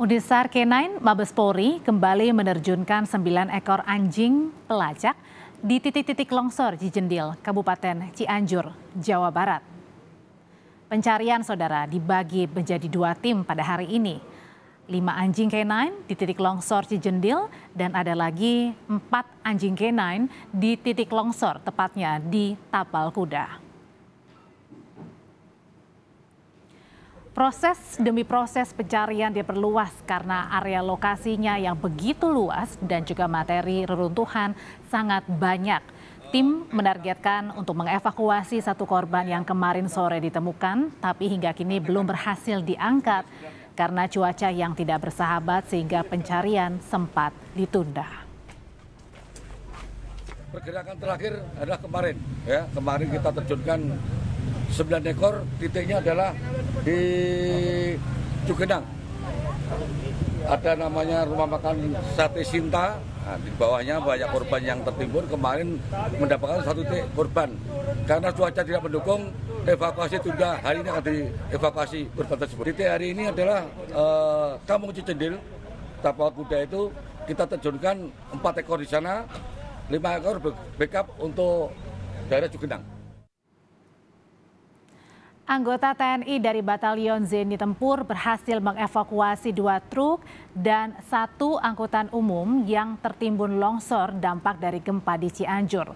Udisar K9 Mabes Polri kembali menerjunkan 9 ekor anjing pelacak di titik-titik longsor Cijendil, Kabupaten Cianjur, Jawa Barat. Pencarian saudara dibagi menjadi dua tim pada hari ini. Lima anjing K9 di titik longsor Cijendil dan ada lagi empat anjing K9 di titik longsor tepatnya di Tapal Kuda. Proses demi proses pencarian diperluas karena area lokasinya yang begitu luas dan juga materi reruntuhan sangat banyak. Tim menargetkan untuk mengevakuasi satu korban yang kemarin sore ditemukan, tapi hingga kini belum berhasil diangkat karena cuaca yang tidak bersahabat sehingga pencarian sempat ditunda. Pergerakan terakhir adalah kemarin, ya kemarin kita terjunkan 9 ekor titiknya adalah di Cugenang ada namanya rumah makan sate Sinta nah, di bawahnya banyak korban yang tertimbun kemarin mendapatkan satu titik korban karena cuaca tidak mendukung evakuasi tunda hari ini akan dievakuasi korban tersebut titik hari ini adalah eh, Kampung Cicendil tapal kuda itu kita terjunkan empat ekor di sana lima ekor backup untuk daerah Cugenang Anggota TNI dari Batalion Zeni Tempur berhasil mengevakuasi dua truk dan satu angkutan umum yang tertimbun longsor dampak dari gempa di Cianjur.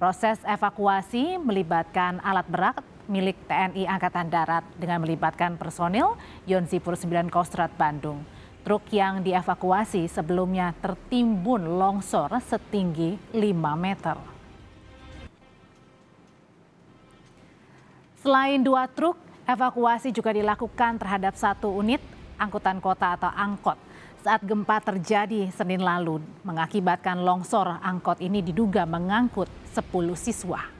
Proses evakuasi melibatkan alat berat milik TNI Angkatan Darat dengan melibatkan personil Yonzipur 9 Kostrat Bandung. Truk yang dievakuasi sebelumnya tertimbun longsor setinggi 5 meter. Selain dua truk, evakuasi juga dilakukan terhadap satu unit angkutan kota atau angkot saat gempa terjadi Senin lalu mengakibatkan longsor angkot ini diduga mengangkut 10 siswa.